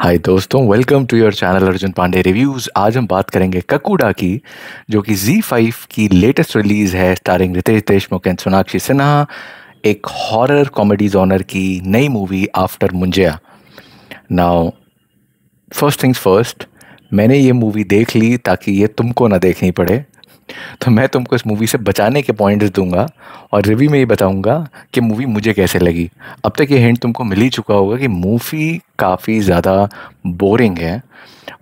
हाय दोस्तों welcome to your channel Arjun Pandey reviews आज हम बात करेंगे ककूडा की जो कि जी फाइव की लेटेस्ट रिलीज़ है स्टारिंग रितेश देशमुख एंड सोनाक्षी सिन्हा एक हॉरर कॉमेडी जॉनर की नई movie after Munjya now first things first मैंने ये मूवी देख ली ताकि ये तुमको ना देखनी पड़े तो मैं तुमको इस मूवी से बचाने के पॉइंट्स दूंगा और रिव्यू में ये बताऊंगा कि मूवी मुझे कैसे लगी अब तक ये हिंट तुमको मिल ही चुका होगा कि मूवी काफ़ी ज़्यादा बोरिंग है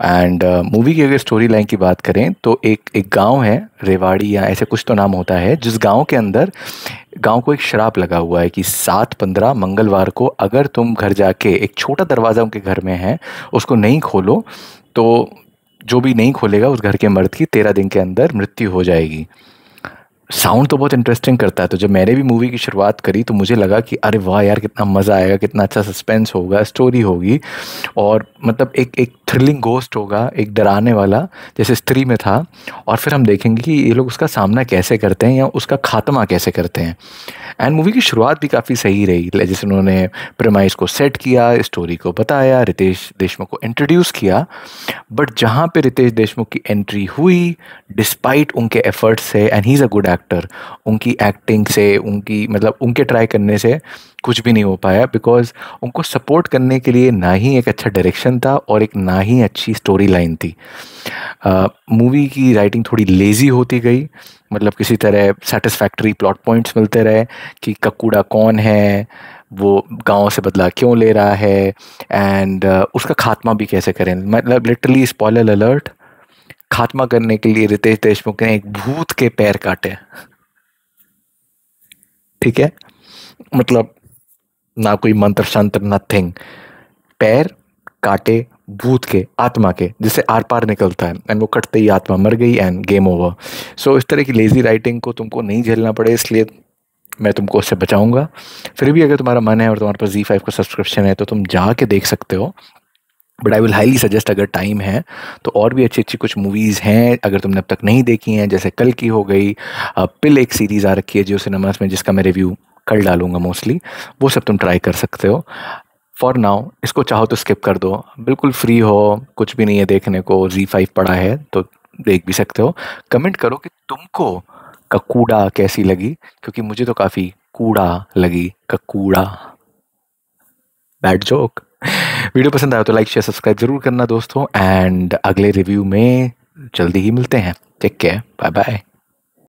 एंड मूवी uh, की अगर स्टोरी लाइन की बात करें तो एक एक गांव है रेवाड़ी या ऐसे कुछ तो नाम होता है जिस गांव के अंदर गांव को एक शराब लगा हुआ है कि सात पंद्रह मंगलवार को अगर तुम घर जाके एक छोटा दरवाज़ा उनके घर में है उसको नहीं खोलो तो जो भी नहीं खोलेगा उस घर के मर्द की तेरह दिन के अंदर मृत्यु हो जाएगी साउंड तो बहुत इंटरेस्टिंग करता है तो जब मैंने भी मूवी की शुरुआत करी तो मुझे लगा कि अरे वाह यार कितना मज़ा आएगा कितना अच्छा सस्पेंस होगा स्टोरी होगी और मतलब एक एक थ्रिलिंग गोस्ट होगा एक डराने वाला जैसे स्त्री में था और फिर हम देखेंगे कि ये लोग उसका सामना कैसे करते हैं या उसका खात्मा कैसे करते हैं एंड मूवी की शुरुआत भी काफ़ी सही रही जैसे उन्होंने प्रेमाइज को सेट किया स्टोरी को बताया रितेश देशमुख को इंट्रोड्यूस किया बट जहाँ पर रितेश देशमुख की एंट्री हुई डिस्पाइट उनके एफर्ट्स से and he is a good actor उनकी एक्टिंग से उनकी मतलब उनके ट्राई करने से कुछ भी नहीं हो पाया बिकॉज उनको सपोर्ट करने के लिए ना ही एक अच्छा डायरेक्शन था और एक ना ही अच्छी स्टोरी लाइन थी मूवी की राइटिंग थोड़ी लेज़ी होती गई मतलब किसी तरह सेटिस्फैक्ट्री प्लॉट पॉइंट्स मिलते रहे कि ककूड़ा कौन है वो गांव से बदला क्यों ले रहा है एंड uh, उसका खात्मा भी कैसे करें मतलब लिटरली स्पॉयलर अलर्ट खात्मा करने के लिए रितेश देशमुख ने एक भूत के पैर काटे ठीक है मतलब ना कोई मंत्र शंत्र नथिंग पैर काटे भूत के आत्मा के जिससे आर पार निकलता है एंड वो कटते ही आत्मा मर गई एंड गेम ओवर सो इस तरह की लेज़ी राइटिंग को तुमको नहीं झेलना पड़े इसलिए मैं तुमको उससे बचाऊंगा फिर भी अगर तुम्हारा मन है और तुम्हारे पास जी फाइव का सब्सक्रिप्शन है तो तुम जाके देख सकते हो but I will highly suggest अगर टाइम है तो और भी अच्छी अच्छी कुछ मूवीज़ हैं अगर तुमने अब तक नहीं देखी हैं जैसे कल की हो गई पिल एक सीरीज़ आ रखी है जियो सिनेमास में जिसका मैं रिव्यू कल डालूंगा मोस्टली वो सब तुम ट्राई कर सकते हो फॉर नाउ इसको चाहो तो स्किप कर दो बिल्कुल फ्री हो कुछ भी नहीं है देखने को जी फाइव पड़ा है तो देख भी सकते हो कमेंट करो कि तुमको ककूड़ा कैसी लगी क्योंकि मुझे तो काफ़ी कूड़ा लगी ककूड़ा बैड जोक वीडियो पसंद आया तो लाइक शेयर सब्सक्राइब जरूर करना दोस्तों एंड अगले रिव्यू में जल्दी ही मिलते हैं टेक केयर बाय बाय